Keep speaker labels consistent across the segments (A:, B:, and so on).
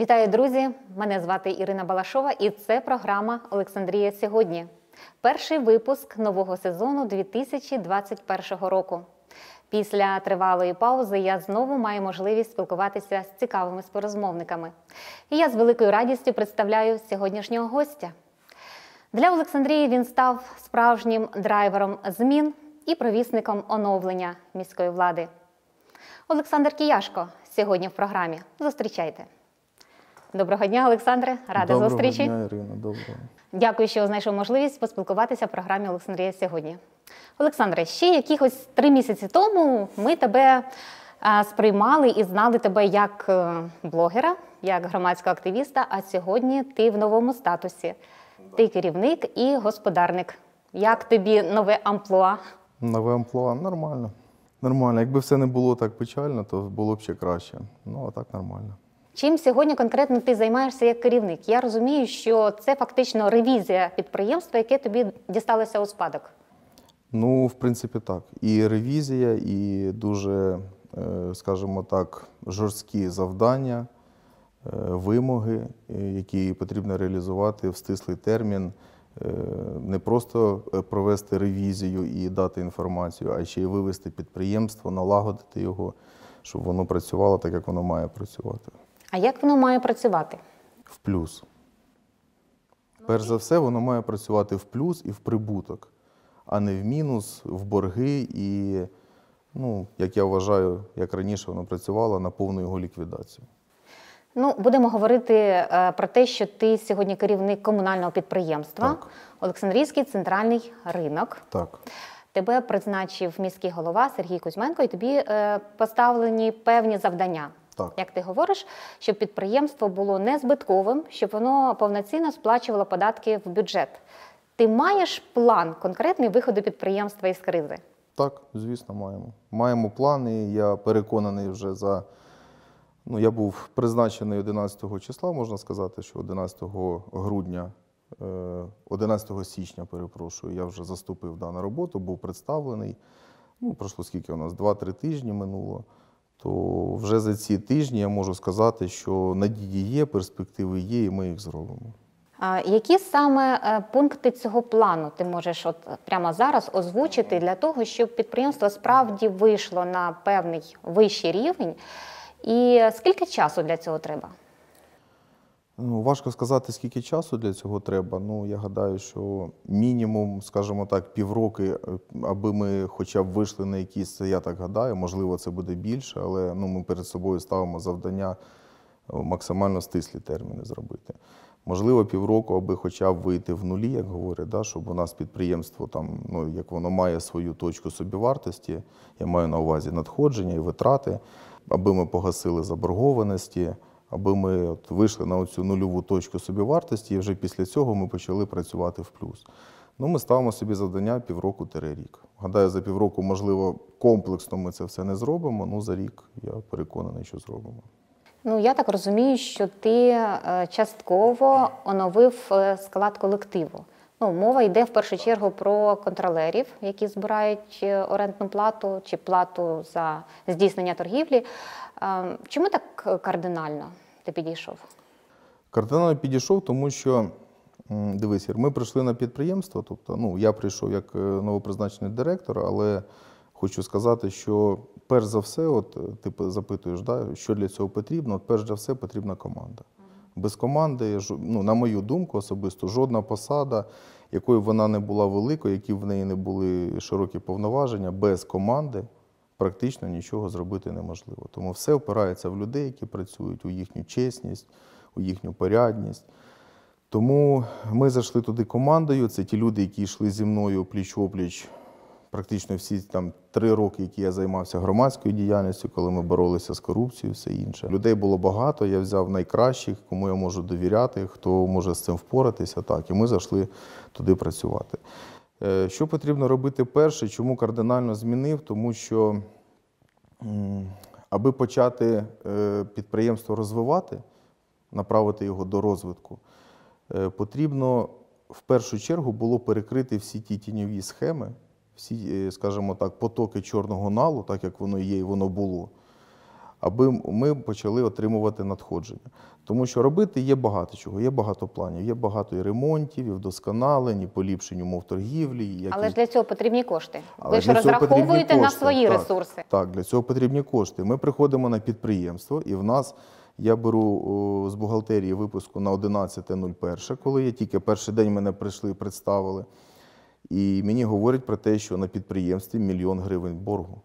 A: Вітаю, друзі! Мене звати Ірина Балашова, і це програма Олександрія сьогодні. Перший випуск нового сезону 2021 року. Після тривалої паузи я знову маю можливість спілкуватися з цікавими спорозмовниками. І я з великою радістю представляю сьогоднішнього гостя. Для Олександрії він став справжнім драйвером змін і провісником оновлення міської влади. Олександр Кіяшко сьогодні в програмі. Зустрічайте. Доброго дня, Олександре. Рада доброго зустрічі. Дня,
B: Ірина. Доброго.
A: Дякую, що знайшов можливість поспілкуватися в програмі Олександрія сьогодні. Олександре, ще якихось три місяці тому ми тебе сприймали і знали тебе як е, блогера, як громадського активіста. А сьогодні ти в новому статусі. Ти керівник і господарник. Як тобі нове амплуа?
B: Нове амплуа нормально. Нормально. Якби все не було так печально, то було б ще краще. Ну а так нормально.
A: Чим сьогодні конкретно ти займаєшся як керівник? Я розумію, що це фактично ревізія підприємства, яке тобі дісталося у спадок.
B: Ну, в принципі, так. І ревізія, і дуже, е, скажімо так, жорсткі завдання, е, вимоги, е, які потрібно реалізувати в стислий термін. Не просто провести ревізію і дати інформацію, а ще й вивести підприємство, налагодити його, щоб воно працювало так, як воно має працювати.
A: А як воно має працювати?
B: В плюс. Перш за все, воно має працювати в плюс і в прибуток, а не в мінус, в борги і, ну, як я вважаю, як раніше воно працювало на повну його ліквідацію.
A: Ну, будемо говорити е, про те, що ти сьогодні керівник комунального підприємства так. Олександрійський центральний ринок. Так. Тебе призначив міський голова Сергій Кузьменко, і тобі е, поставлені певні завдання так. як ти говориш, щоб підприємство було не збитковим, щоб воно повноцінно сплачувало податки в бюджет. Ти маєш план конкретний виходу підприємства із кризи?
B: Так, звісно, маємо. Маємо план, і я переконаний вже за. Ну, я був призначений 11 числа, можна сказати, що 11 грудня, 11 е, січня, перепрошую, я вже заступив дану роботу, був представлений. Ну, пройшло скільки у нас? Два-три тижні минуло то вже за ці тижні я можу сказати, що надії є, перспективи є, і ми їх зробимо.
A: А які саме е, пункти цього плану ти можеш от прямо зараз озвучити для того, щоб підприємство справді вийшло на певний вищий рівень? І е, скільки часу для цього треба?
B: Ну, Важко сказати, скільки часу для цього треба. Ну, я гадаю, що мінімум, скажімо так, півроки, е, аби ми хоча б вийшли на якісь, я так гадаю, можливо, це буде більше, але ну, ми перед собою ставимо завдання е, максимально стислі терміни зробити. Можливо, півроку, аби хоча б вийти в нулі, як говорять, да, щоб у нас підприємство, там, ну, як воно має свою точку собівартості, я маю на увазі надходження і витрати, аби ми погасили заборгованості аби ми от вийшли на цю нульову точку собівартості, і вже після цього ми почали працювати в плюс. Ну, Ми ставимо собі завдання півроку рік. Гадаю, за півроку, можливо, комплексно ми це все не зробимо, ну за рік я переконаний, що зробимо.
A: Ну, я так розумію, що ти е, частково оновив е, склад колективу. Ну, Мова йде в першу чергу про контролерів, які збирають е, орендну плату чи плату за здійснення торгівлі. Чому так е, кардинально ти підійшов?
B: Кардинально підійшов, тому що дивись, ми прийшли на підприємство. Тобто, ну я прийшов як е, новопризначений директор, але хочу сказати, що перш за все, от е, ти запитуєш, да, що для цього потрібно. От перш за все, потрібна команда. Без команди, ну, на мою думку, особисто жодна посада, якою вона не була великою, які в неї не були широкі повноваження, без команди практично нічого зробити неможливо. Тому все опирається в людей, які працюють, у їхню чесність, у їхню порядність. Тому ми зайшли туди командою. Це ті люди, які йшли зі мною пліч-опліч, практично всі там три роки, які я займався громадською діяльністю, коли ми боролися з корупцією, все інше. Людей було багато. Я взяв найкращих, кому я можу довіряти, хто може з цим впоратися. Так, і ми зайшли туди працювати. Е, що потрібно робити перше, чому кардинально змінив? Тому що, аби почати е, підприємство розвивати, направити його до розвитку, е, потрібно в першу чергу було перекрити всі ті тіньові схеми, всі, скажімо так, потоки чорного налу, так як воно є і воно було аби ми почали отримувати надходження. Тому що робити є багато чого, є багато планів, є багато і ремонтів, і вдосконалень, і поліпшень умов торгівлі. І якісь... Але ж
A: для цього потрібні кошти. Але Ви ж розраховуєте на свої так, ресурси.
B: Так, для цього потрібні кошти. Ми приходимо на підприємство, і в нас я беру о, з бухгалтерії випуску на 11.01, коли я тільки перший день мене прийшли, представили. І мені говорять про те, що на підприємстві мільйон гривень боргу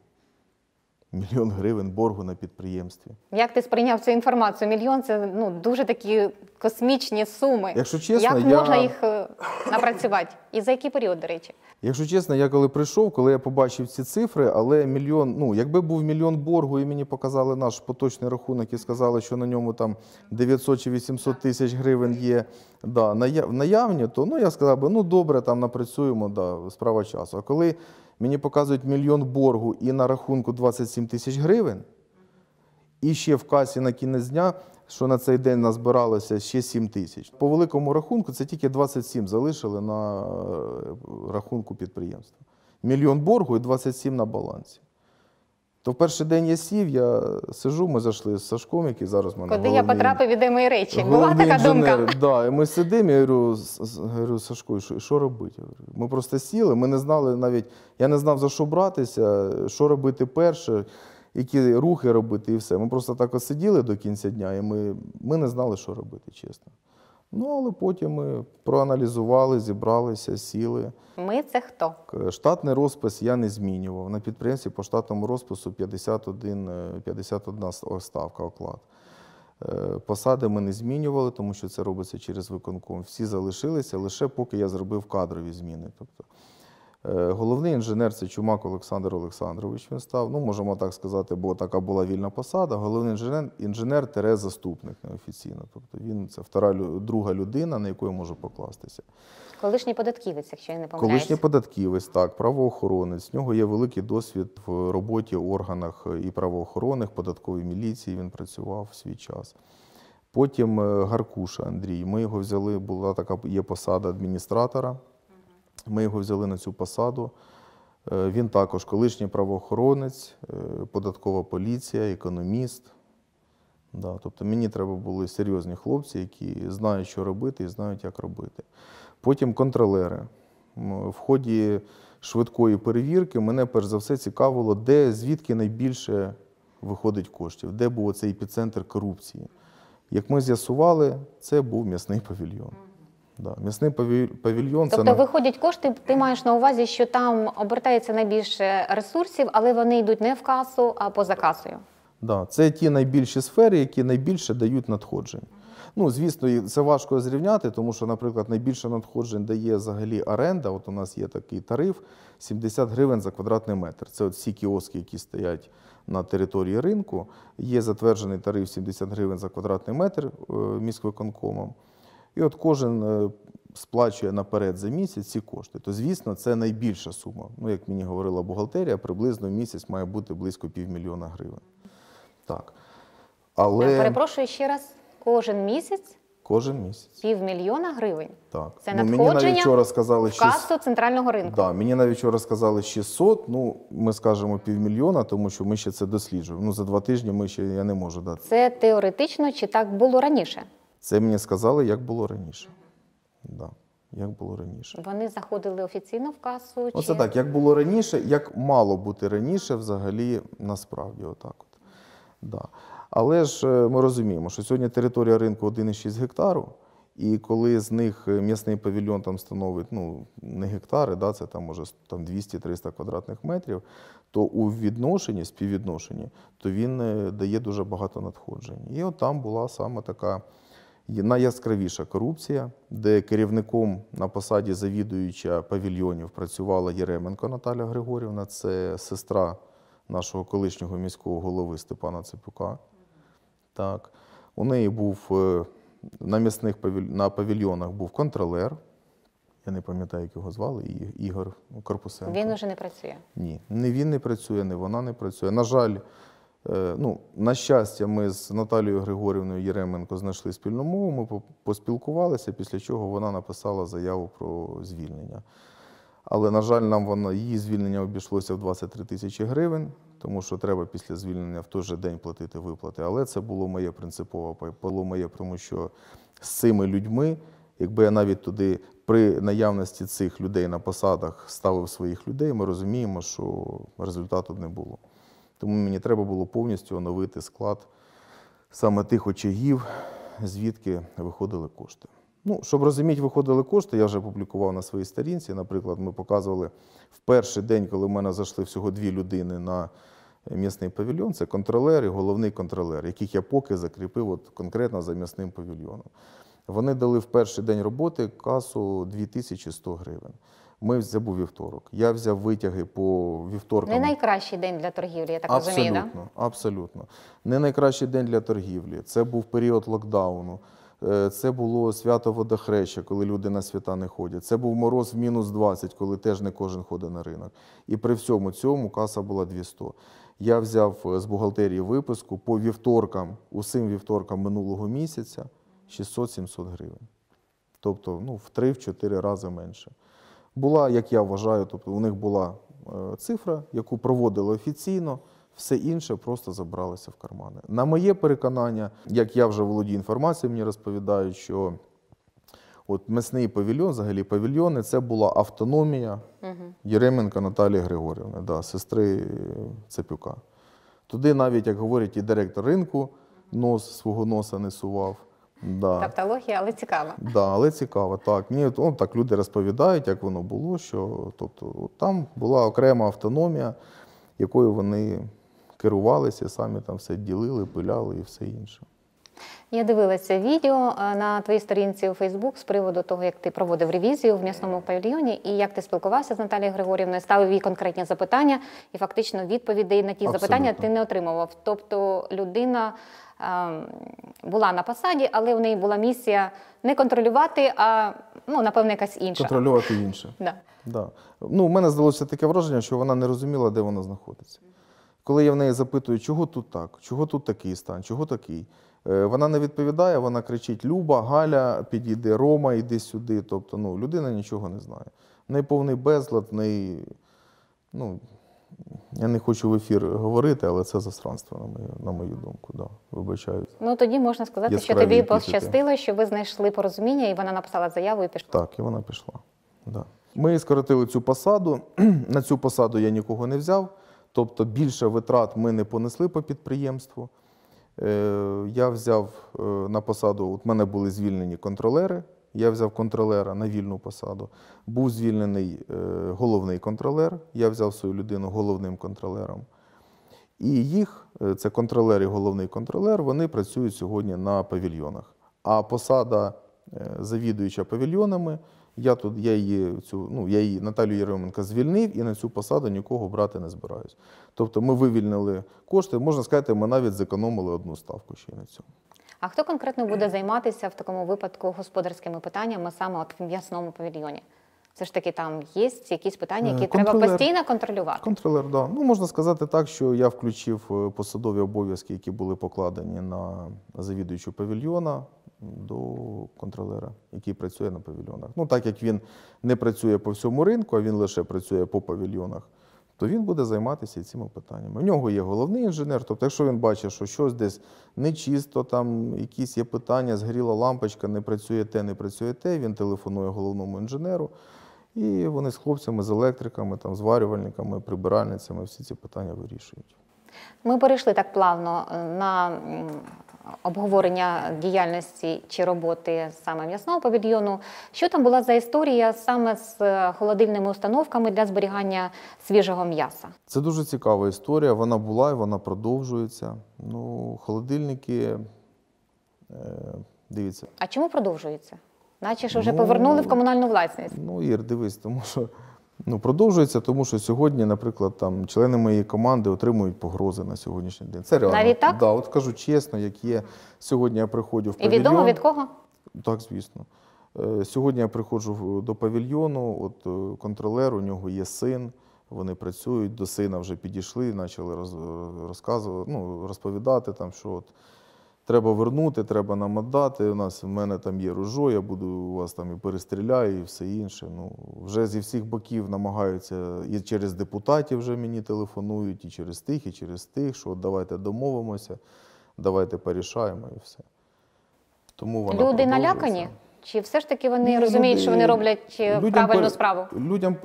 B: мільйон гривень боргу на підприємстві.
A: Як ти сприйняв цю інформацію? Мільйон це ну дуже такі космічні суми. Якщо чесно, як я... можна їх е, напрацювати? І за який період, до речі?
B: Якщо чесно, я коли прийшов, коли я побачив ці цифри, але мільйон, ну якби був мільйон боргу, і мені показали наш поточний рахунок і сказали, що на ньому там 900 чи 800 тисяч гривень є да, наявні, то ну я сказав би, ну добре, там напрацюємо, да, справа часу. А коли мені показують мільйон боргу і на рахунку 27 тисяч гривень. І ще в касі на кінець дня, що на цей день назбиралося ще 7 тисяч. По великому рахунку це тільки 27 залишили на е, рахунку підприємства. Мільйон боргу і 27 на балансі. То в перший день я сів, я сижу, ми зайшли з Сашком, який зараз мене. Куди я потрапив
A: від мої речі? Була така думка.
B: Да, і Ми сидимо, я говорю, говорю Сашко, що що робити? Ми просто сіли, ми не знали навіть, я не знав за що братися, що робити перше, які рухи робити, і все. Ми просто так от сиділи до кінця дня, і ми, ми не знали, що робити, чесно. Ну, але потім ми проаналізували, зібралися, сіли.
A: Ми це хто?
B: Е, штатний розпис я не змінював. На підприємстві по штатному розпису 51 51 е, ставка оклад. Е, посади ми не змінювали, тому що це робиться через виконком. Всі залишилися лише поки я зробив кадрові зміни. Тобто Е, головний інженер це Чумак Олександр Олександрович. Він став, ну можемо так сказати, бо така була вільна посада. Головний інженер інженер тере заступник неофіційно. Тобто він це втора друга людина, на яку я можу покластися.
A: Колишній податківець, якщо я не помиляюсь. Колишній
B: податківець, так, правоохоронець. В нього є великий досвід в роботі в органах е, і правоохоронних, податковій міліції. Він працював в свій час. Потім е, Гаркуша Андрій. Ми його взяли, була така є посада адміністратора. Ми його взяли на цю посаду. Е, він також колишній правоохоронець, е, податкова поліція, економіст. Да, Тобто мені треба були серйозні хлопці, які знають, що робити, і знають, як робити. Потім контролери. В ході швидкої перевірки мене перш за все цікавило, де звідки найбільше виходить коштів, де був цей епіцентр корупції. Як ми з'ясували, це був м'ясний павільйон. Да. М'ясний павільйон тобто це Тобто
A: виходять кошти, ти маєш на увазі, що там обертається найбільше ресурсів, але вони йдуть не в касу, а поза касою.
B: Да. Це ті найбільші сфери, які найбільше дають надходжень. Ну, звісно, це важко зрівняти, тому що, наприклад, найбільше надходжень дає взагалі оренда. От у нас є такий тариф: 70 гривень за квадратний метр. Це от всі кіоски, які стоять на території ринку. Є затверджений тариф 70 гривень за квадратний метр е, міськвиконкомом. І от кожен е, сплачує наперед за місяць ці кошти. То, звісно, це найбільша сума. Ну, як мені говорила бухгалтерія, приблизно місяць має бути близько півмільйона гривень. Так. Але... перепрошую
A: ще раз, кожен місяць.
B: Кожен місяць
A: півмільйона гривень.
B: Так це ну, надходження мені навіть вчора сказали в касу
A: центрального ринку.
B: Да, мені навіть вчора сказали 600, Ну ми скажемо півмільйона, тому що ми ще це досліджуємо. Ну за два тижні ми ще я не можу дати.
A: Це теоретично чи так було раніше?
B: Це мені сказали, як було раніше. Да. Як було раніше.
A: Вони заходили офіційно в касу? Ну, чи. Оце так,
B: як було раніше, як мало бути раніше, взагалі, насправді, отак. от. Да. Але ж е, ми розуміємо, що сьогодні територія ринку 1,6 гектару, і коли з них е, м'ясний павільйон там становить ну, не гектари, да, це там може 200-300 квадратних метрів, то у відношенні, співвідношенні, то він е, дає дуже багато надходжень. І от там була саме така. Найяскравіша корупція, де керівником на посаді завідуюча павільйонів працювала Єременко Наталя Григорівна, це сестра нашого колишнього міського голови Степана Ципука. Так. У неї був е, на місних на павільйонах був контролер. Я не пам'ятаю, як його звали, Ігор Корпусенко. Він
A: уже не працює?
B: Ні. не він не працює, ні вона не працює. На жаль, Е, ну, На щастя, ми з Наталією Григорівною Єременко знайшли спільну мову, ми поспілкувалися, після чого вона написала заяву про звільнення. Але, на жаль, нам вона, її звільнення обійшлося в 23 тисячі гривень, тому що треба після звільнення в той же день платити виплати. Але це було моє принципове було моє, тому що з цими людьми, якби я навіть туди при наявності цих людей на посадах ставив своїх людей, ми розуміємо, що результату не було. Тому мені треба було повністю оновити склад саме тих очагів, звідки виходили кошти. Ну, щоб розуміти, виходили кошти, я вже публікував на своїй сторінці. Наприклад, ми показували в перший день, коли в мене зайшли всього дві людини на місний павільйон. Це контролер і головний контролер, яких я поки закріпив от конкретно за м'ясним павільйоном. Вони дали в перший день роботи касу 2100 гривень. Ми забув вівторок. Я взяв витяги по вівторкам. Не
A: найкращий день для торгівлі, я так абсолютно, розумію. да?
B: Абсолютно. Не найкращий день для торгівлі. Це був період локдауну. Е, це було свято водохреща, коли люди на свята не ходять. Це був мороз в мінус 20, коли теж не кожен ходить на ринок. І при всьому цьому каса була 200. Я взяв е, з бухгалтерії виписку по вівторкам, усім вівторкам минулого місяця 600-700 гривень. Тобто ну, в 3-4 рази менше. Була, як я вважаю, тобто у них була е, цифра, яку проводили офіційно, все інше просто забралося в кармани. На моє переконання, як я вже володію інформацією, мені розповідають, що от м'ясний павільйон, взагалі павільйони, це була автономія угу. Єременка Наталії Григорівни, да, сестри е, Цепюка. Туди навіть, як говорять, і директор ринку нос свого носа не сував. Да.
A: Тавтологія, але цікава.
B: Да, але цікаво, так. Ні, он, ну, так люди розповідають, як воно було, що тобто там була окрема автономія, якою вони керувалися, самі там все ділили, пиляли і все інше.
A: Я дивилася відео е, на твоїй сторінці у Фейсбук з приводу того, як ти проводив ревізію в м'ясному павільйоні, і як ти спілкувався з Наталією Григорівною, ставив їй конкретні запитання, і фактично відповідей на ті Абсолютно. запитання ти не отримував. Тобто людина ем, була на посаді, але в неї була місія не контролювати, а ну, напевно, якась інша.
B: Контролювати інше. Да. Да. Ну, У мене здалося таке враження, що вона не розуміла, де вона знаходиться. Коли я в неї запитую, чого тут так, чого тут такий стан, чого такий. Е, вона не відповідає, вона кричить: Люба, Галя, підійди, Рома, йди сюди. Тобто, ну, людина нічого не знає. В повний безлад, в Ну, я не хочу в ефір говорити, але це засранство, на мою на мою думку. Да. Вибачаю.
A: Ну тоді можна сказати, Яскраві що тобі пощастило, що ви знайшли порозуміння, і вона написала заяву і пішла.
B: Так, і вона пішла. Да. Ми скоротили цю посаду. на цю посаду я нікого не взяв, тобто більше витрат ми не понесли по підприємству. Е, я взяв е, на посаду, от мене були звільнені контролери. Я взяв контролера на вільну посаду. Був звільнений е, головний контролер. Я взяв свою людину головним контролером. І їх, це контролер і головний контролер, вони працюють сьогодні на павільйонах. А посада завідуюча павільйонами я тут я її цю ну я її Наталю Єременко звільнив і на цю посаду нікого брати не збираюсь. Тобто ми вивільнили кошти, можна сказати, ми навіть зекономили одну ставку ще й на цьому.
A: А хто конкретно буде займатися в такому випадку господарськими питаннями саме от в м'ясному павільйоні? Це ж таки там є якісь питання, які контролер, треба постійно контролювати.
B: Контролер, да. Ну можна сказати так, що я включив е, посадові обов'язки, які були покладені на завідуючу павільйона до контролера, який працює на павільйонах. Ну, так як він не працює по всьому ринку, а він лише працює по павільйонах, то він буде займатися цими питаннями. У нього є головний інженер, тобто, якщо він бачить, що щось десь нечисто, там якісь є питання, згоріла лампочка, не працює те, не працює те, він телефонує головному інженеру. І вони з хлопцями, з електриками, там, зварювальниками, прибиральницями всі ці питання вирішують.
A: Ми перейшли так плавно е, на обговорення діяльності чи роботи саме м'ясного павільйону. Що там була за історія саме з е, холодильними установками для зберігання свіжого м'яса?
B: Це дуже цікава історія. Вона була і вона продовжується. Ну, холодильники е, дивіться.
A: А чому продовжується? Наче ж вже ну, повернули в комунальну власність.
B: Ну, Ір, дивись, тому що Ну, продовжується, тому що сьогодні, наприклад, там члени моєї команди отримують погрози на сьогоднішній день. Це реально. Навіть так? Да, от кажу чесно, як є. Сьогодні я приходжу в І відомо від кого? Так, звісно. Е, сьогодні я приходжу до павільйону, от е, контролер, у нього є син, вони працюють, до сина вже підійшли, почали розказувати, ну, розповідати, там, що от Треба вернути, треба нам віддати. У нас в мене там є ружо, я буду у вас там і перестріляю, і все інше. Ну вже зі всіх боків намагаються і через депутатів вже мені телефонують, і через тих, і через тих, що от давайте домовимося, давайте порішаємо і все. Тому вона люди налякані.
A: Чи все ж таки вони ну, розуміють, люди, що вони роблять людям, правильну справу?
B: Людям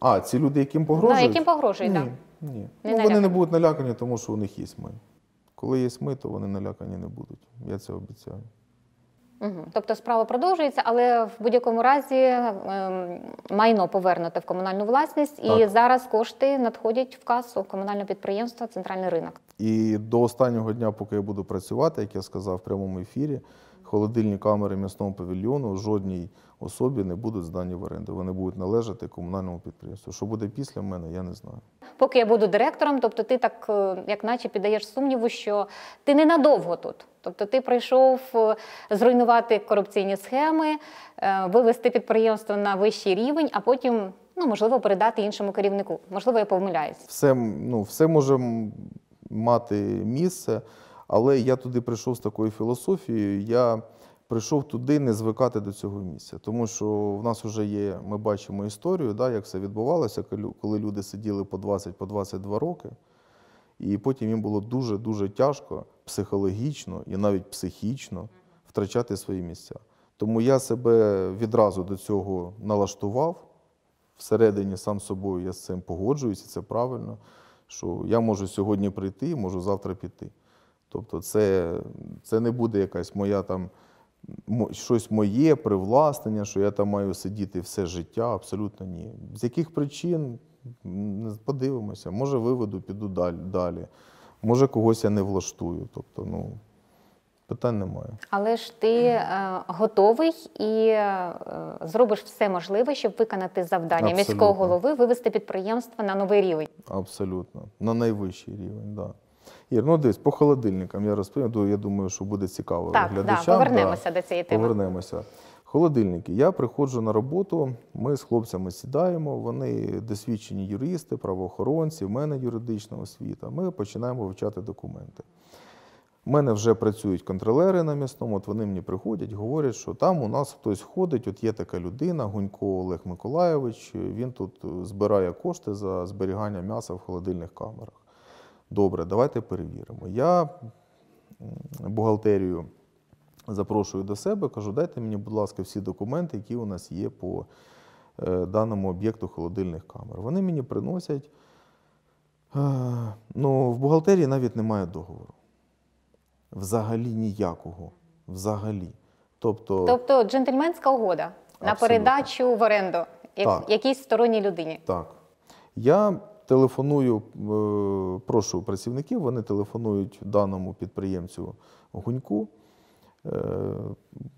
B: а ці люди, яким погрожують? Да, яким погрожують, ні, так. Ні. Не ну, вони не будуть налякані, тому що у них є ми. Коли є ми, то вони налякані не будуть. Я це обіцяю.
A: Угу. Тобто справа продовжується, але в будь-якому разі ем, майно повернуте в комунальну власність, і так. зараз кошти надходять в касу комунального підприємства Центральний ринок.
B: І до останнього дня, поки я буду працювати, як я сказав в прямому ефірі, холодильні камери м'ясного павільйону жодній особі не будуть здані в оренду. Вони будуть належати комунальному підприємству. Що буде після мене, я не знаю.
A: Поки я буду директором, тобто ти так, е, як наче, піддаєш сумніву, що ти ненадовго тут. Тобто ти прийшов е, зруйнувати корупційні схеми, е, вивести підприємство на вищий рівень, а потім, ну можливо, передати іншому керівнику. Можливо, я помиляюсь.
B: Все ну, все може мати місце. Але я туди прийшов з такою філософією. Я прийшов туди не звикати до цього місця, тому що в нас вже є, ми бачимо історію, да, як це відбувалося, коли люди сиділи по 20-22 по роки, і потім їм було дуже-дуже тяжко психологічно і навіть психічно втрачати свої місця. Тому я себе відразу до цього налаштував. Всередині сам собою я з цим погоджуюся, це правильно, що я можу сьогодні прийти, можу завтра піти. Тобто, це це не буде якась моя там щось моє, привласнення, що я там маю сидіти все життя. Абсолютно ні. З яких причин подивимося, може виведу, піду далі. Може, когось я не влаштую. Тобто, ну. Питань немає.
A: Але ж ти е, готовий і е, зробиш все можливе, щоб виконати завдання Абсолютно. міського голови, вивести підприємство на новий рівень.
B: Абсолютно, на найвищий рівень, так. Да. Ір, ну по холодильникам я розповім, я думаю, що буде цікаво так, глядачам. Так, повернемося да, до цієї теми. Повернемося. Холодильники. Я приходжу на роботу, ми з хлопцями сідаємо, вони досвідчені юристи, правоохоронці, в мене юридична освіта. Ми починаємо вивчати документи. У мене вже працюють контролери на місному, от вони мені приходять, говорять, що там у нас хтось ходить, от є така людина, Гунько Олег Миколаєвич, він тут збирає кошти за зберігання м'яса в холодильних камерах. Добре, давайте перевіримо. Я бухгалтерію запрошую до себе, кажу, дайте мені, будь ласка, всі документи, які у нас є по е, даному об'єкту холодильних камер. Вони мені приносять. Е, ну, в бухгалтерії навіть немає договору. Взагалі ніякого. Взагалі. Тобто,
A: тобто джентльменська угода абсолютно. на передачу в оренду як, якійсь сторонній людині.
B: Так. Я Телефоную, е, прошу працівників, вони телефонують даному підприємцю Гуньку. Е,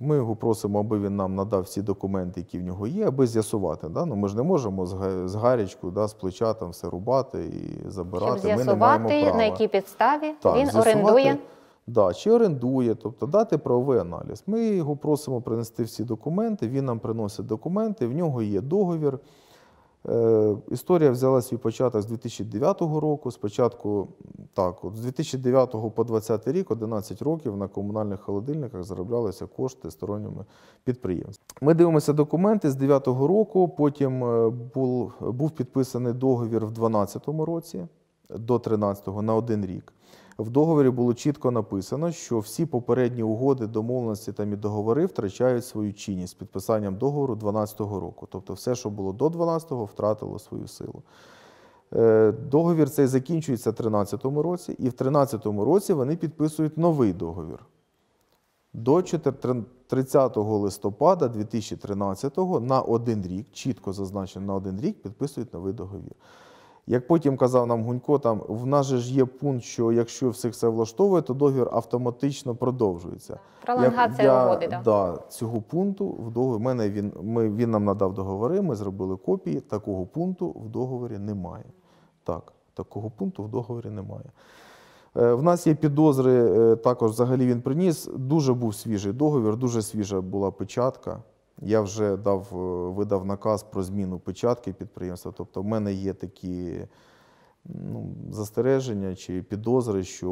B: ми його просимо, аби він нам надав всі документи, які в нього є, аби з'ясувати. Да? Ну, Ми ж не можемо з гарячку, да, з плеча там все рубати і забирати. Щоб з'ясувати, на якій
A: підставі так, він орендує.
B: Да, Чи орендує, тобто дати правовий аналіз. Ми його просимо принести всі документи, він нам приносить документи, в нього є договір. Е, історія взяла свій початок з 2009 року. Спочатку так, от з 2009 по 2020 рік, 11 років на комунальних холодильниках зароблялися кошти сторонніми підприємствами. Ми дивимося документи з 2009 року. Потім е, був був підписаний договір в 2012 році до 2013 на один рік. В договорі було чітко написано, що всі попередні угоди, домовленості та і договори втрачають свою чинність підписанням договору 2012 року. Тобто, все, що було до 2012, го втратило свою силу. Е, договір цей закінчується в 2013 році, і в 2013 році вони підписують новий договір. До 30 листопада 2013 на один рік, чітко зазначено на один рік, підписують новий договір. Як потім казав нам Гунько, там в нас же ж є пункт, що якщо всіх все влаштовує, то договір автоматично продовжується. Пролонгація угоди, так? Да. да, цього пункту в договір. Мене він ми він нам надав договори. Ми зробили копії. Такого пункту в договорі немає. Так, такого пункту в договорі немає. Е, в нас є підозри. Е, також взагалі він приніс. Дуже був свіжий договір, дуже свіжа була печатка. Я вже дав, е, видав наказ про зміну печатки підприємства. Тобто, в мене є такі ну, застереження чи підозри, що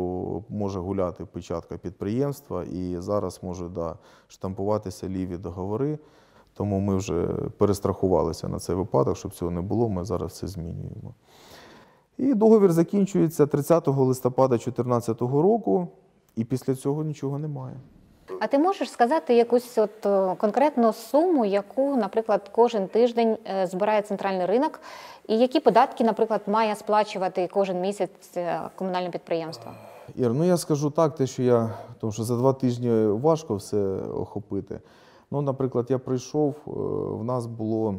B: може гуляти печатка підприємства, і зараз може да, штампуватися ліві договори. Тому ми вже перестрахувалися на цей випадок, щоб цього не було. Ми зараз все змінюємо. І договір закінчується 30 листопада 2014 року, і після цього нічого немає.
A: А ти можеш сказати якусь от е, конкретну суму, яку, наприклад, кожен тиждень е, збирає центральний ринок, і які податки, наприклад, має сплачувати кожен місяць е, комунальне підприємство?
B: Ір, ну я скажу так, те, що я тому що за два тижні важко все охопити. Ну, наприклад, я прийшов, в нас було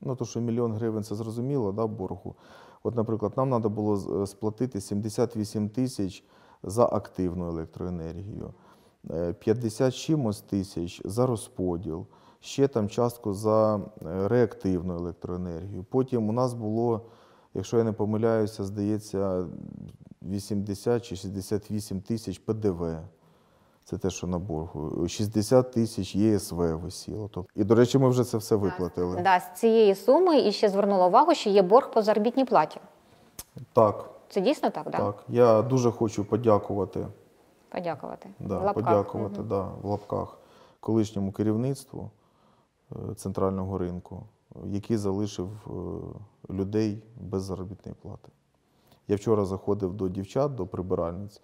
B: ну то, що мільйон гривень, це зрозуміло, да, боргу. От, наприклад, нам треба було сплатити 78 тисяч за активну електроенергію. 50 е, чимось тисяч за розподіл, ще там частку за е, реактивну електроенергію. Потім у нас було, якщо я не помиляюся, здається 80 чи 68 тисяч ПДВ. Це те, що на боргу 60 тисяч ЄСВ е висіло. Тобто, і до речі, ми вже це все виплатили. Так, да, з
A: цієї суми і ще звернула увагу, що є борг по заробітній платі. Так, це дійсно так, да? так.
B: Я дуже хочу подякувати
A: Подякувати. Да, в лапках. Подякувати, угу.
B: да, в лапках колишньому керівництву е, центрального ринку, який залишив е, людей без заробітної плати. Я вчора заходив до дівчат, до прибиральниць.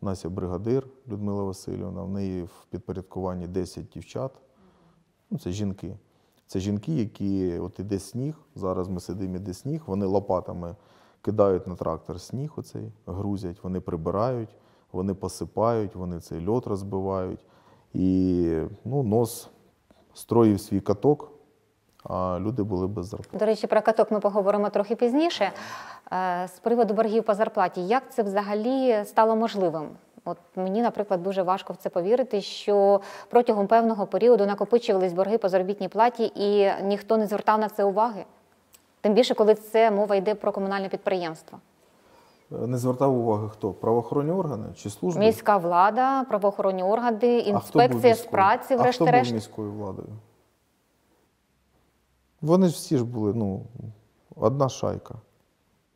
B: У нас є бригадир Людмила Васильівна, в неї в підпорядкуванні 10 дівчат. Ну, Це жінки. Це жінки, які от іде сніг. Зараз ми сидимо, іде сніг, вони лопатами кидають на трактор сніг, оцей, грузять, вони прибирають вони посипають, вони цей льот розбивають. І ну, нос строїв свій каток, а люди були без зарплати. До
A: речі, про каток ми поговоримо трохи пізніше. Е, з приводу боргів по зарплаті, як це взагалі стало можливим? От мені, наприклад, дуже важко в це повірити, що протягом певного періоду накопичувались борги по заробітній платі, і ніхто не звертав на це уваги. Тим більше, коли це мова йде про комунальне підприємство
B: не звертав уваги хто? Правоохоронні органи чи служби? Міська
A: влада, правоохоронні органи, інспекція з праці, врешті-решт. А хто був
B: міською владою? Вони ж всі ж були, ну, одна шайка.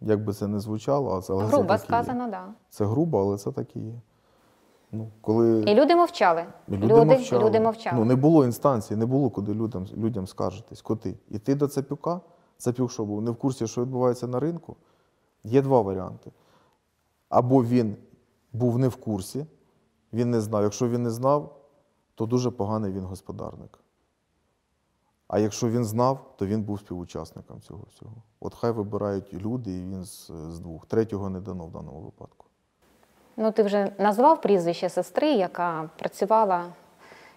B: Як би це не звучало, а це але Грубо це сказано, так. Да. Це грубо, але це так і є. Ну, коли... І
A: люди мовчали. люди, люди мовчали. Люди мовчали. Ну, Не
B: було інстанції, не було куди людям людям скаржитись. Коти. Іти до Цапюка, Цапюк що був, не в курсі, що відбувається на ринку. Є два варіанти або він був не в курсі, він не знав. Якщо він не знав, то дуже поганий він господарник. А якщо він знав, то він був співучасником цього всього. От хай вибирають люди, і він з, з двох. Третього не дано в даному випадку.
A: Ну, ти вже назвав прізвище сестри, яка працювала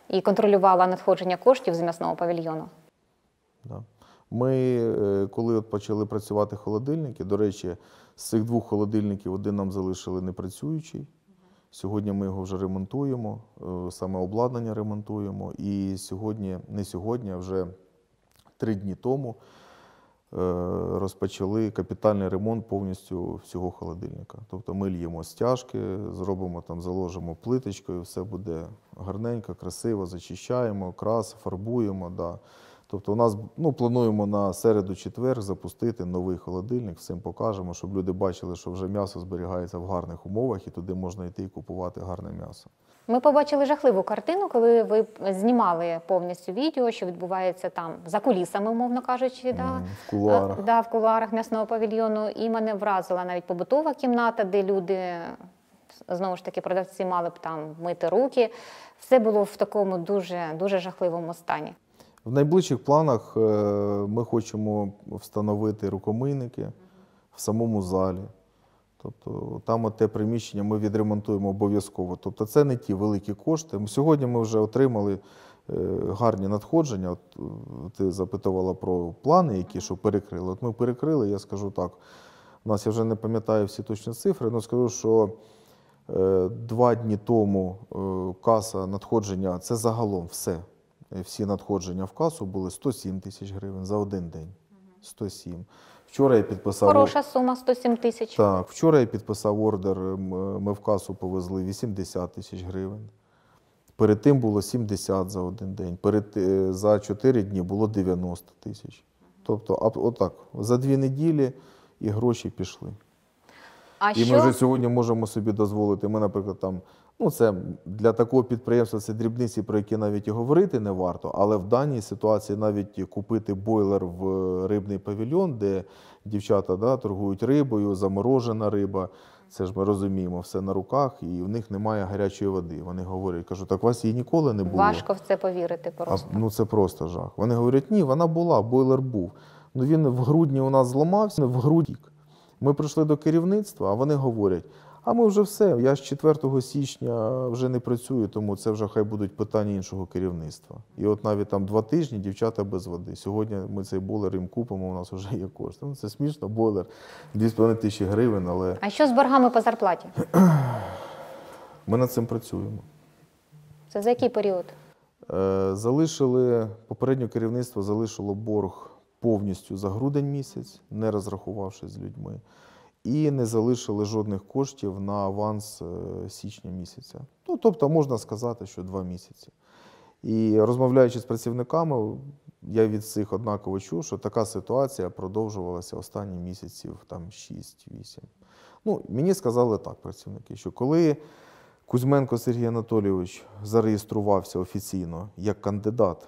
A: і контролювала надходження коштів з м'ясного павільйону.
B: Да. Ми, е, коли от почали працювати холодильники, до речі, з цих двох холодильників один нам залишили непрацюючий. Сьогодні ми його вже ремонтуємо, е, саме обладнання ремонтуємо. І сьогодні, не сьогодні, а вже три дні тому е, розпочали капітальний ремонт повністю всього холодильника. Тобто ми льємо стяжки, зробимо там, заложимо плиточкою, все буде гарненько, красиво, зачищаємо, крас, фарбуємо. Да. Тобто, у нас ну, плануємо на середу-четвер запустити новий холодильник, всім покажемо, щоб люди бачили, що вже м'ясо зберігається в гарних умовах, і туди можна йти і купувати гарне м'ясо.
A: Ми побачили жахливу картину, коли ви знімали повністю відео, що відбувається там за кулісами, умовно кажучи, да в кулуарах. Да, в кулуарах м'ясного павільйону. І мене вразила навіть побутова кімната, де люди. Знову ж таки, продавці мали б там мити руки. Все було в такому дуже дуже жахливому стані.
B: В найближчих планах е, ми хочемо встановити рукомийники в самому залі. Тобто там те приміщення ми відремонтуємо обов'язково. Тобто це не ті великі кошти. Сьогодні ми вже отримали е, гарні надходження. От е, Ти запитувала про плани, які що перекрили. От ми перекрили, я скажу так. У нас я вже не пам'ятаю всі точні цифри, але скажу, що два дні тому каса надходження це загалом все. Е, всі надходження в касу були 107 тисяч гривень за один день. 107. Вчора я підписав Хороша
A: сума 107 тисяч. Так,
B: вчора я підписав ордер. Ми в касу повезли 80 тисяч гривень. Перед тим було 70 за один день. Перед е, за 4 дні було 90 тисяч. Тобто, отак за дві неділі і гроші пішли. А і що? ми вже сьогодні можемо собі дозволити. Ми, наприклад, там Ну, це для такого підприємства це дрібниці, про які навіть і говорити не варто, але в даній ситуації навіть купити бойлер в рибний павільйон, де дівчата да, торгують рибою, заморожена риба. Це ж ми розуміємо, все на руках, і в них немає гарячої води. Вони говорять, кажу, так у вас її ніколи не було. Важко
A: в це повірити. Просто
B: а, ну це просто жах. Вони говорять, ні, вона була, бойлер був. Ну він в грудні у нас зламався, в грудні. Ми прийшли до керівництва, а вони говорять. А ми вже все. Я з 4 січня вже не працюю, тому це вже хай будуть питання іншого керівництва. І от навіть там два тижні дівчата без води. Сьогодні ми цей бойлер їм купимо, у нас вже є кошти. Ну Це смішно, бойлер 2,5 тисячі гривень, але.
A: А що з боргами по зарплаті?
B: Ми над цим працюємо.
A: Це за який період?
B: Е, залишили попереднє керівництво залишило борг повністю за грудень місяць, не розрахувавшись з людьми і не залишили жодних коштів на аванс е, січня місяця. Ну тобто, можна сказати, що два місяці. І розмовляючи з працівниками, я від цих однаково чув, що така ситуація продовжувалася останні місяців там 6-8. Ну, мені сказали так, працівники, що коли Кузьменко Сергій Анатолійович зареєструвався офіційно як кандидат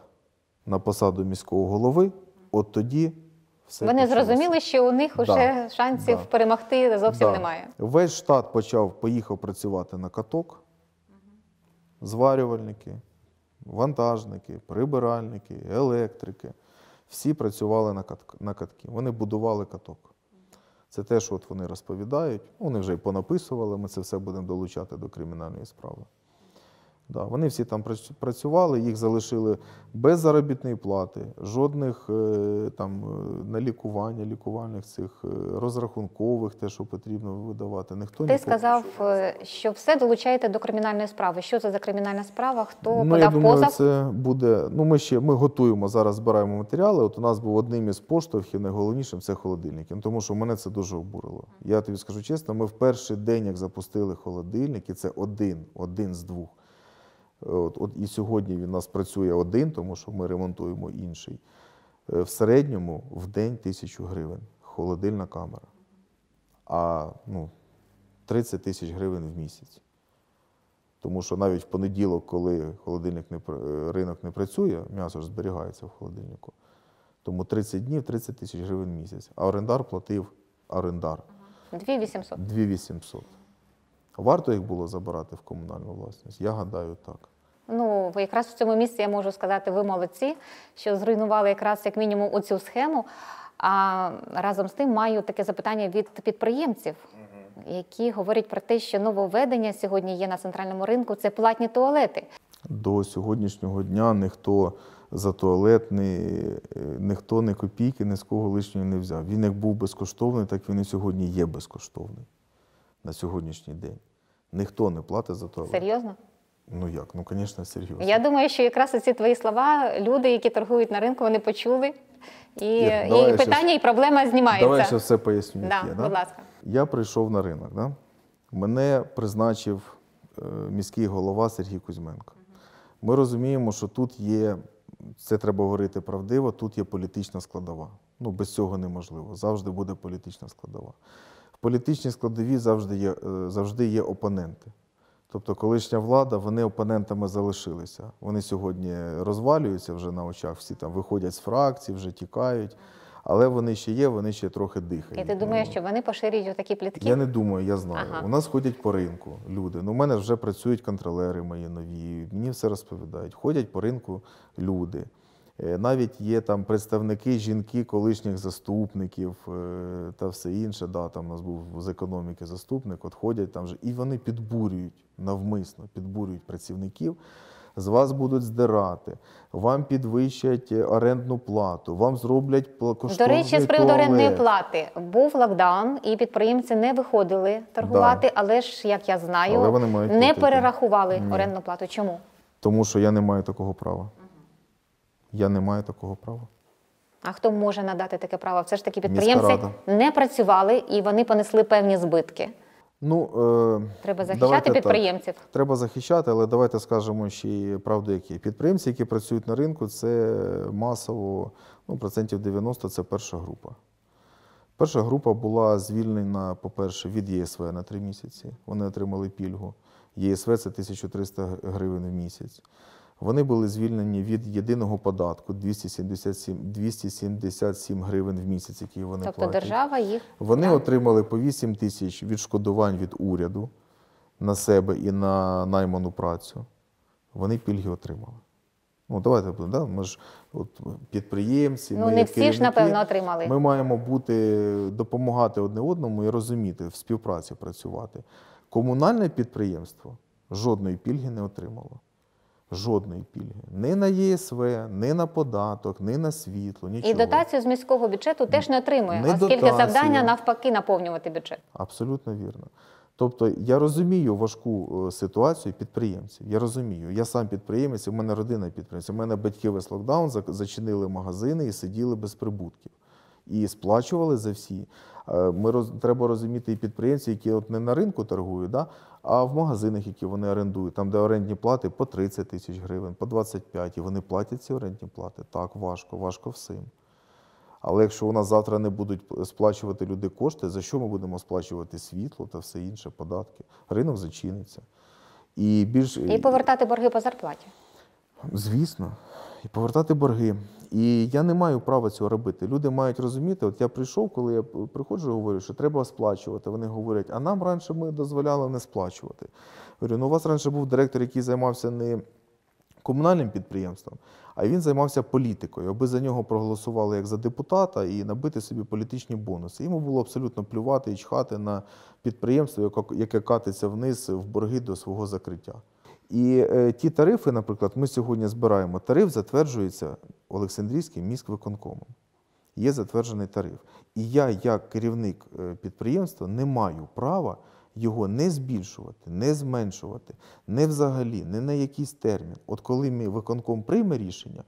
B: на посаду міського голови, от тоді все Вони почалося. зрозуміли,
A: що у них вже да, шансів да, перемогти зовсім да. немає.
B: Весь штат почав поїхав працювати на каток, зварювальники, вантажники, прибиральники, електрики. Всі працювали на катки. на катки. Вони будували каток. Це те, що от вони розповідають. Вони вже й понаписували. Ми це все будемо долучати до кримінальної справи. Да, Вони всі там працювали, їх залишили без заробітної плати, жодних е, там е, на лікування, лікувальних цих е, розрахункових, те, що потрібно видавати. Ніхто ти сказав,
A: що все долучаєте до кримінальної справи. Що це за кримінальна справа? Хто ну, подав я думаю, позов?
B: Це буде. Ну ми ще ми готуємо зараз, збираємо матеріали. От у нас був одним із поштовхів, найголовнішим це холодильники. Ну, тому що мене це дуже обурило. Я тобі скажу чесно, ми в перший день, як запустили холодильники, це один, один з двох. От, от І сьогодні він у нас працює один, тому що ми ремонтуємо інший. Е, в середньому в день тисячу гривень холодильна камера, а ну, 30 тисяч гривень в місяць. Тому що навіть в понеділок, коли холодильник не е, ринок не працює, м'ясо ж зберігається в холодильнику. Тому 30 днів 30 тисяч гривень в місяць. А орендар платив орендар. 2 800. Варто їх було забирати в комунальну власність? Я гадаю, так.
A: Ну, якраз в цьому місці я можу сказати, ви молодці, що зруйнували якраз як мінімум оцю схему. А разом з тим маю таке запитання від підприємців, які говорять про те, що нововведення сьогодні є на центральному ринку це платні туалети.
B: До сьогоднішнього дня ніхто за туалет ні, е, ніхто не ні копійки, ні з кого лишнього не взяв. Він як був безкоштовний, так він і сьогодні є безкоштовний на сьогоднішній день. Ніхто не платить за товар. Серйозно? Ну як? Ну, звісно, серйозно.
A: Я думаю, що якраз ці твої слова люди, які торгують на ринку, вони почули. І Ір, і питання, щас... і проблема знімається. Давай я ще все поясню. Да, будь ласка.
B: Я прийшов на ринок. Да? Мене призначив е, міський голова Сергій Кузьменко. Ми розуміємо, що тут є, це треба говорити правдиво, тут є політична складова. Ну, без цього неможливо. Завжди буде політична складова політичній складові завжди є е, завжди є опоненти. Тобто, колишня влада, вони опонентами залишилися. Вони сьогодні розвалюються вже на очах, всі там виходять з фракцій, вже тікають. Але вони ще є, вони ще трохи дихають. І
A: ти думаєш, ну, що вони поширюють такі плітки? Я не
B: думаю, я знаю. Ага. У нас ходять по ринку люди. Ну, У мене вже працюють контролери мої нові, мені все розповідають. Ходять по ринку люди. Е, навіть є там представники жінки, колишніх заступників е, та все інше. Да, Там у нас був з економіки заступник, от ходять там же, і вони підбурюють навмисно, підбурюють працівників. З вас будуть здирати, вам підвищать орендну плату, вам зроблять коштовний До речі, з приводу орендної
A: плати був локдаун, і підприємці не виходили торгувати, да. але ж, як я знаю,
B: не перерахували Ні. орендну плату. Чому? Тому що я не маю такого права. Я не маю такого права.
A: А хто може надати таке право? Все ж таки підприємці не працювали і вони понесли певні збитки.
B: Ну, е, Треба захищати підприємців. Так. Треба захищати, але давайте скажемо ще й правду, які підприємці, які працюють на ринку, це масово ну, процентів 90 це перша група. Перша група була звільнена, по-перше, від ЄСВ на три місяці. Вони отримали пільгу. ЄСВ це 1300 гривень в місяць. Вони були звільнені від єдиного податку 277 277 гривень в місяць, які вони тобто платять. держава їх вони да. отримали по 8 тисяч відшкодувань від уряду на себе і на найману працю. Вони пільги отримали. Ну, давайте да, ми ж от підприємці. Ну, ми не всі ж, напевно, отримали. Ми маємо бути, допомагати одне одному і розуміти, в співпраці працювати. Комунальне підприємство жодної пільги не отримало жодної пільги. Ні на ЄСВ, ні на податок, ні на світло, нічого. І дотацію
A: з міського бюджету теж не отримує, не оскільки дотацію. завдання навпаки наповнювати бюджет.
B: Абсолютно вірно. Тобто я розумію важку е, ситуацію підприємців. Я розумію, я сам підприємець, у мене родина підприємця, у мене батьки весь локдаун зачинили магазини і сиділи без прибутків. І сплачували за всі. Е, ми роз... треба розуміти і підприємці, які от не на ринку торгують, да? А в магазинах, які вони орендують, там, де орендні плати по 30 тисяч гривень, по 25, і вони платять ці орендні плати. Так, важко, важко всім. Але якщо у нас завтра не будуть сплачувати люди кошти, за що ми будемо сплачувати світло та все інше, податки? Ринок зачиниться. І більш... І е,
A: повертати борги по зарплаті.
B: Звісно і повертати борги. І я не маю права цього робити. Люди мають розуміти. От я прийшов, коли я приходжу, говорю, що треба сплачувати. Вони говорять, а нам раніше ми дозволяли не сплачувати. Говорю, ну у вас раніше був директор, який займався не комунальним підприємством, а він займався політикою. Аби за нього проголосували як за депутата і набити собі політичні бонуси. Йому було абсолютно плювати і чхати на підприємство, яке катиться вниз в борги до свого закриття. І е, ті тарифи, наприклад, ми сьогодні збираємо тариф, затверджується Олександрійським міськвиконкомом. Є затверджений тариф. І я, як керівник е, підприємства, не маю права його не збільшувати, не зменшувати, не взагалі, не на якийсь термін. От коли мій виконком прийме рішення,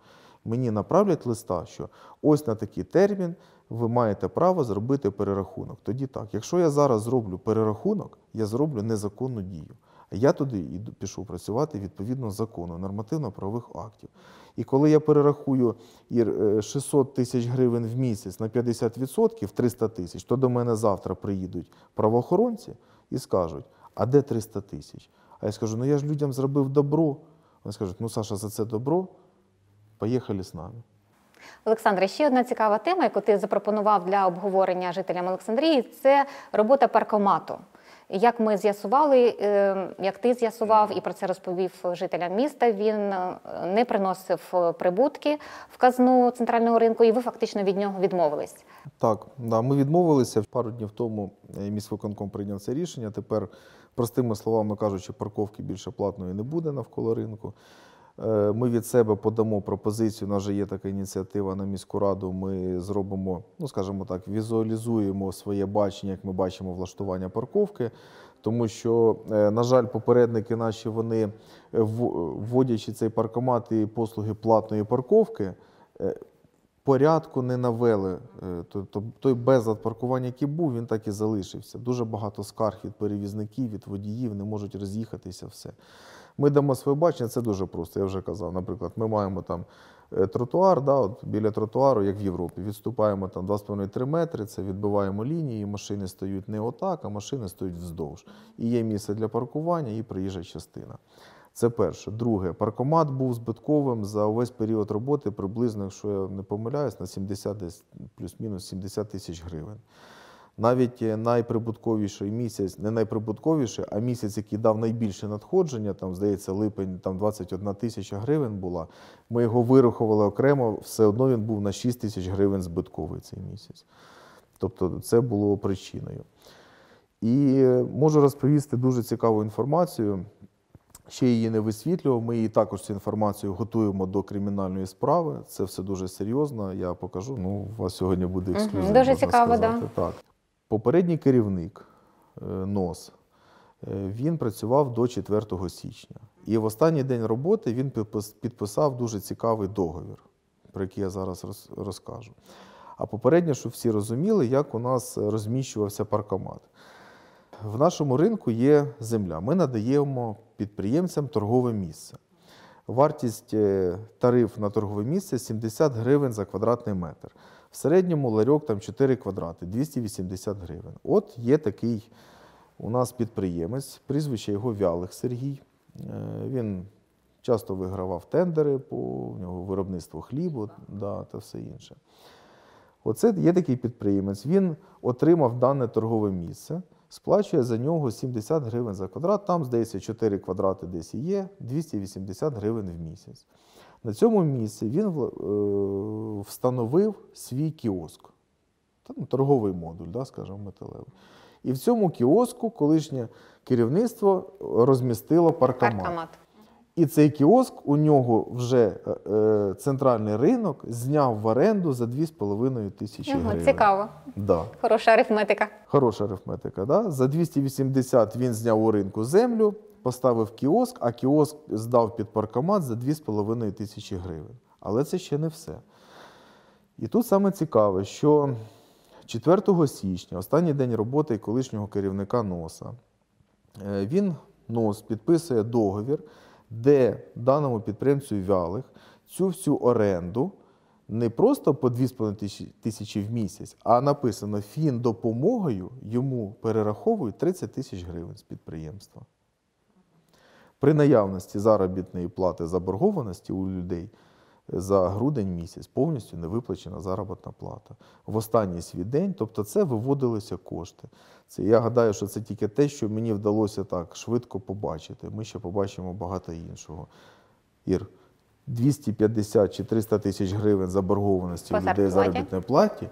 B: мені направлять листа, що ось на такий термін ви маєте право зробити перерахунок. Тоді так, якщо я зараз зроблю перерахунок, я зроблю незаконну дію. Я туди і пішов працювати відповідно закону, нормативно-правових актів. І коли я перерахую 600 е, тисяч гривень в місяць на 50%, 300 тисяч, то до мене завтра приїдуть правоохоронці і скажуть, а де 300 тисяч? А я скажу, ну я ж людям зробив добро. Вони скажуть, ну Саша, за це добро, поїхали з нами.
A: Олександре, ще одна цікава тема, яку ти запропонував для обговорення жителям Олександрії, це робота паркомату. Як ми з'ясували, е, як ти з'ясував і про це розповів жителям міста, він е, не приносив е, прибутки в казну центрального ринку, і ви фактично від нього відмовились.
B: Так, да, ми відмовилися пару днів тому. міськвиконком прийняв це рішення. Тепер, простими словами кажучи, парковки більше платної не буде навколо ринку. Е, ми від себе подамо пропозицію. У нас же є така ініціатива на міську раду. Ми зробимо, ну скажімо так, візуалізуємо своє бачення, як ми бачимо влаштування парковки. Тому що, е, на жаль, попередники наші вони е, вводячи цей паркомат і послуги платної парковки. Порядку не навели, тобто той безлад паркування, який був, він так і залишився. Дуже багато скарг від перевізників, від водіїв не можуть роз'їхатися все. Ми дамо своє бачення, це дуже просто. Я вже казав. Наприклад, ми маємо там е, тротуар, да, от біля тротуару, як в Європі, відступаємо там 2,5-3 метри, це відбиваємо лінії, машини стають не отак, а машини стають вздовж. І є місце для паркування і приїжджа частина. Це перше. Друге, паркомат був збитковим за увесь період роботи приблизно, якщо я не помиляюсь, на 70 плюс-мінус 70 тисяч гривень. Навіть е, найприбутковіший місяць, не найприбутковіший, а місяць, який дав найбільше надходження, там здається, липень там 21 тисяча гривень була. Ми його вирахували окремо, все одно він був на 6 тисяч гривень збитковий цей місяць. Тобто це було причиною. І е, можу розповісти дуже цікаву інформацію. Ще її не висвітлював. Ми її також цю інформацію готуємо до кримінальної справи. Це все дуже серйозно. Я покажу. Ну, у вас сьогодні буде ексклюзив. дуже цікаво, Да. так. Попередній керівник е, НОС е, він працював до 4 січня. І в останній день роботи він підписав дуже цікавий договір, про який я зараз розкажу. А попередньо, щоб всі розуміли, як у нас розміщувався паркомат. В нашому ринку є земля. Ми надаємо підприємцям торгове місце. Вартість е, тариф на торгове місце 70 гривень за квадратний метр. В середньому ларьок там 4 квадрати, 280 гривень. От є такий у нас підприємець, прізвище його Вялих Сергій. Е, він часто вигравав тендери, по в нього виробництво хлібу да, та все інше. Оце є такий підприємець. Він отримав дане торгове місце, сплачує за нього 70 гривень за квадрат. Там, здається, 4 квадрати десь і є, 280 гривень в місяць. На цьому місці він е, встановив свій кіоск, ну, торговий модуль, да, скажімо, металевий. І в цьому кіоску колишнє керівництво розмістило паркомат. паркомат. І цей кіоск у нього вже е, е центральний ринок зняв в оренду за 2,5 тисячі гривень. Цікаво. Да.
A: Хороша арифметика.
B: Хороша арифметика. да. За 280 він зняв у ринку землю, поставив кіоск, а кіоск здав під паркомат за 2,5 тисячі гривень. Але це ще не все. І тут саме цікаве, що 4 січня, останній день роботи колишнього керівника НОСА, е, він НОС підписує договір, де даному підприємцю вялих цю всю оренду. Не просто по 2,5 тисячі в місяць, а написано фін допомогою йому перераховують 30 тисяч гривень з підприємства. При наявності заробітної плати заборгованості у людей е, за грудень місяць повністю не виплачена заробітна плата. В останній свій день, тобто це виводилися кошти. Це Я гадаю, що це тільки те, що мені вдалося так швидко побачити. Ми ще побачимо багато іншого. Ір, 250 чи 300 тисяч гривень заборгованості у людей заробітної платі.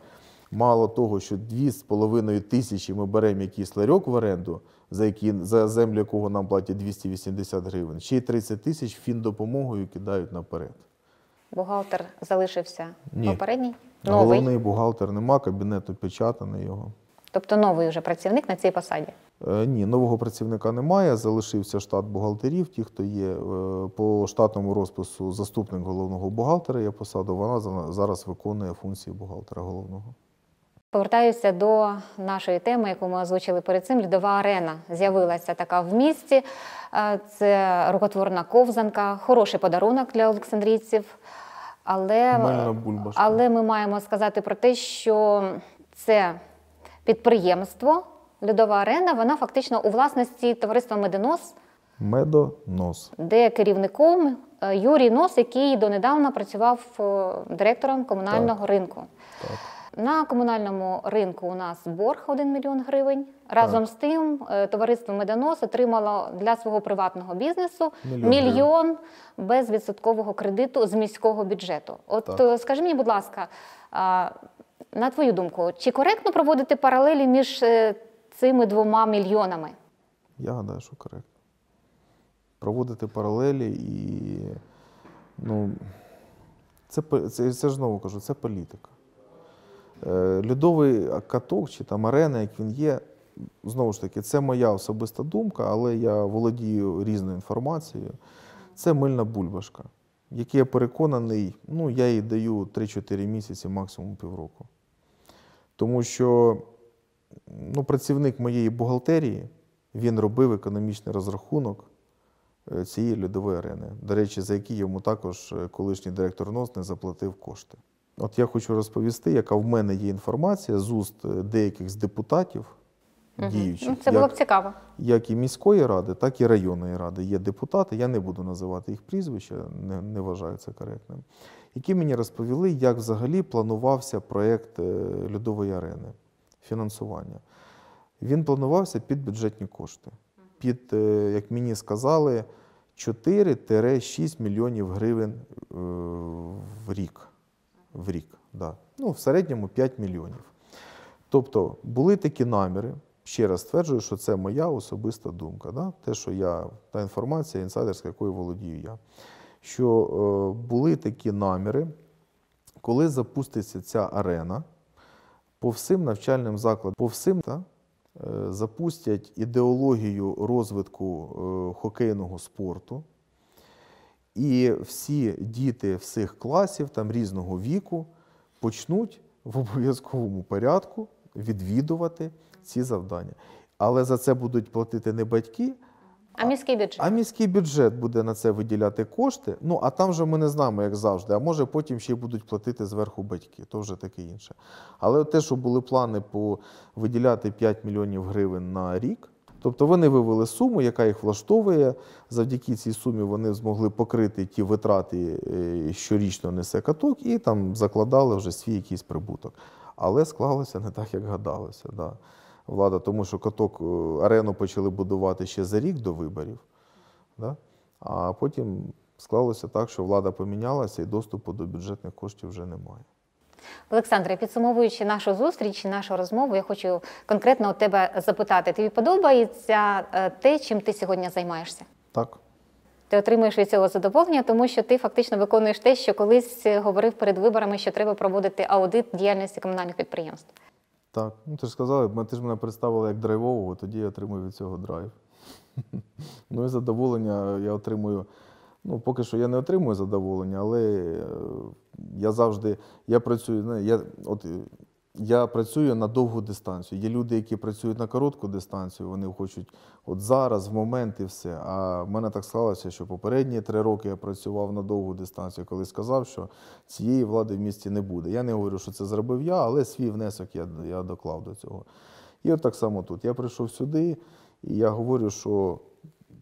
B: Мало того, що 2,5 тисячі ми беремо якийсь ларьок в оренду за які за землю якого нам платять 280 гривень, ще й 30 тисяч фіндопомогою кидають наперед.
A: Бухгалтер залишився Ні. попередній? Новий? Головний
B: бухгалтер нема, кабінет опечатаний його.
A: Тобто новий вже працівник на цій посаді?
B: Е, ні, нового працівника немає. Залишився штат бухгалтерів. Ті, хто є е, по штатному розпису, заступник головного бухгалтера є посаду. Вона зараз виконує функції бухгалтера головного.
A: Повертаюся до нашої теми, яку ми озвучили перед цим. Льодова арена з'явилася така в місті. Е, це рукотворна ковзанка, хороший подарунок для олександрійців. Але, але ми маємо сказати про те, що це підприємство, льодова арена, вона фактично у власності товариства Медонос.
B: Медонос,
A: де керівником е, Юрій Нос, який донедавна працював е, директором комунального так. ринку. Так. На комунальному ринку у нас борг 1 мільйон гривень. Разом так. з тим, е, товариство медонос отримало для свого приватного бізнесу мільйон, мільйон безвідсоткового кредиту з міського бюджету. От так. Е, скажи мені, будь ласка, на твою думку, чи коректно проводити паралелі між е, цими двома мільйонами?
B: Я гадаю, що коректно. Проводити паралелі і ну, це, це, це ж знову кажу, це політика. Е, льодовий каток чи там арена, як він є, знову ж таки, це моя особиста думка, але я володію різною інформацією. Це мильна бульбашка, який я переконаний, ну я їй даю 3-4 місяці, максимум півроку. Тому що ну, працівник моєї бухгалтерії він робив економічний розрахунок е, цієї льодової арени, до речі, за який йому також е, колишній директор НОС не заплатив кошти. От я хочу розповісти, яка в мене є інформація з уст е, деяких з депутатів
A: угу. діючих. Це було як, б цікаво.
B: Як і міської ради, так і районної ради. Є депутати, я не буду називати їх прізвища, не, не вважаю це коректним. Які мені розповіли, як взагалі планувався проєкт е, льодової арени фінансування. Він планувався під бюджетні кошти. Під, е, як мені сказали, 4-6 мільйонів гривень в рік в рік. Да. Ну, В середньому 5 мільйонів. Тобто були такі наміри. Ще раз стверджую, що це моя особиста думка. Да? Те, що я, та інформація, інсайдерська, якою володію я, що е, були такі наміри, коли запуститься ця арена, по всім навчальним закладам, по всім та, е, запустять ідеологію розвитку е, хокейного спорту. І всі діти всіх класів там різного віку почнуть в обов'язковому порядку відвідувати ці завдання. Але за це будуть платити не батьки.
A: А міський бюджет
B: А міський бюджет буде на це виділяти кошти. Ну а там вже ми не знаємо, як завжди. А може потім ще й будуть платити зверху батьки, то вже таке інше. Але те, що були плани по виділяти 5 мільйонів гривень на рік Тобто вони вивели суму, яка їх влаштовує. Завдяки цій сумі вони змогли покрити ті витрати, е, щорічно несе каток, і там закладали вже свій якийсь прибуток. Але склалося не так, як гадалося. Да. Влада, тому що каток е, арену почали будувати ще за рік до виборів, да? а потім склалося так, що влада помінялася і доступу до бюджетних коштів вже немає.
A: Олександре, підсумовуючи нашу зустріч, нашу розмову, я хочу конкретно у тебе запитати: тобі подобається е, те, чим ти сьогодні займаєшся? Так. Ти отримуєш від цього задоволення, тому що ти фактично виконуєш те, що колись говорив перед виборами, що треба проводити аудит діяльності комунальних підприємств.
B: Так, ну ти ж сказав, ти ж мене представила як драйвового, тоді я отримую від цього драйв. Ну і задоволення я отримую. Ну, поки що я не отримую задоволення, але е, я завжди я працюю. Ну, я от е, я працюю на довгу дистанцію. Є люди, які працюють на коротку дистанцію, вони хочуть от зараз, в момент і все. А в мене так склалося, що попередні три роки я працював на довгу дистанцію, коли сказав, що цієї влади в місті не буде. Я не говорю, що це зробив я, але свій внесок я, я доклав до цього. І от так само тут. Я прийшов сюди, і я говорю, що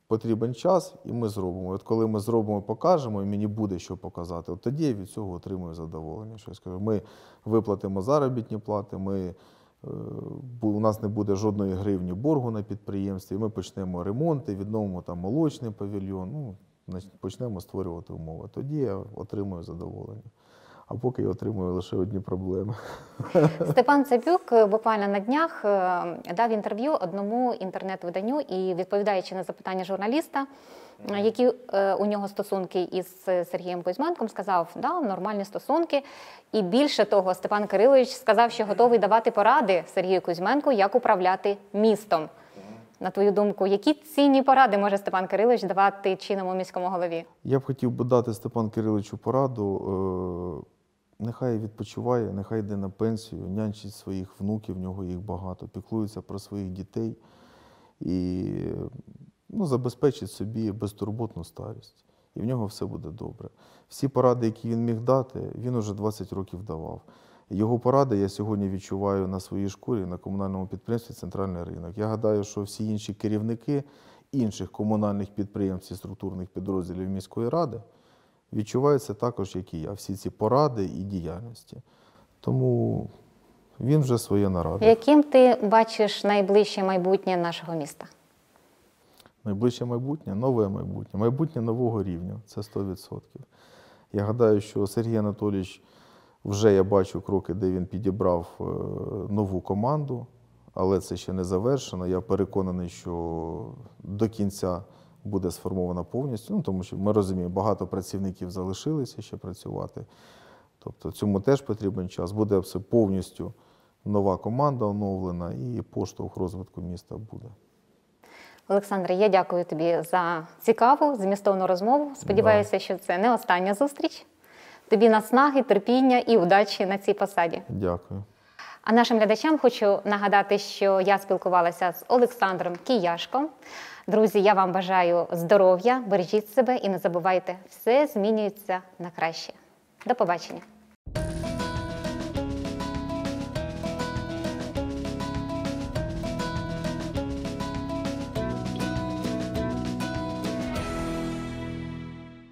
B: потрібен час, і ми зробимо. От коли ми зробимо, покажемо, і мені буде що показати, от тоді я від цього отримую задоволення. Що я скажу, ми виплатимо заробітні плати, ми, е, у нас не буде жодної гривні боргу на підприємстві. Ми почнемо ремонти, відновимо там молочний павільйон. Ну, Почнемо створювати умови. Тоді я отримую задоволення а поки я отримую лише одні проблеми.
A: Степан Цепюк е, буквально на днях е, дав інтерв'ю одному інтернет-виданню і, відповідаючи на запитання журналіста, е, які у нього стосунки із Сергієм Кузьменком, сказав, да, нормальні стосунки. І більше того, Степан Кирилович сказав, що готовий давати поради Сергію Кузьменку, як управляти містом. На твою думку, які цінні поради може Степан Кирилович давати чинному міському голові?
B: Я б хотів би дати Степан Кириловичу пораду Нехай відпочиває, нехай йде на пенсію, нянчить своїх внуків, в нього їх багато, піклується про своїх дітей і ну, забезпечить собі безтурботну старість. І в нього все буде добре. Всі поради, які він міг дати, він уже 20 років давав. Його поради я сьогодні відчуваю на своїй школі, на комунальному підприємстві Центральний ринок. Я гадаю, що всі інші керівники інших комунальних підприємств і структурних підрозділів міської ради відчувається також, як і я, всі ці поради і діяльності. Тому він вже своє наради.
A: Яким ти бачиш найближче майбутнє нашого міста?
B: Найближче майбутнє нове майбутнє, майбутнє нового рівня це 100%. Я гадаю, що Сергій Анатолійович вже я бачу кроки, де він підібрав е, нову команду, але це ще не завершено. Я переконаний, що до кінця буде сформована повністю. Ну тому що ми розуміємо, багато працівників залишилися ще працювати. Тобто цьому теж потрібен час. Буде все повністю нова команда оновлена і поштовх розвитку міста буде.
A: Олександре, я дякую тобі за цікаву, змістовну розмову. Сподіваюся, да. що це не остання зустріч. Тобі наснаги, терпіння і удачі на цій посаді. Дякую. А нашим глядачам хочу нагадати, що я спілкувалася з Олександром Кіяшком. Друзі, я вам бажаю здоров'я, бережіть себе і не забувайте, все змінюється на краще. До побачення.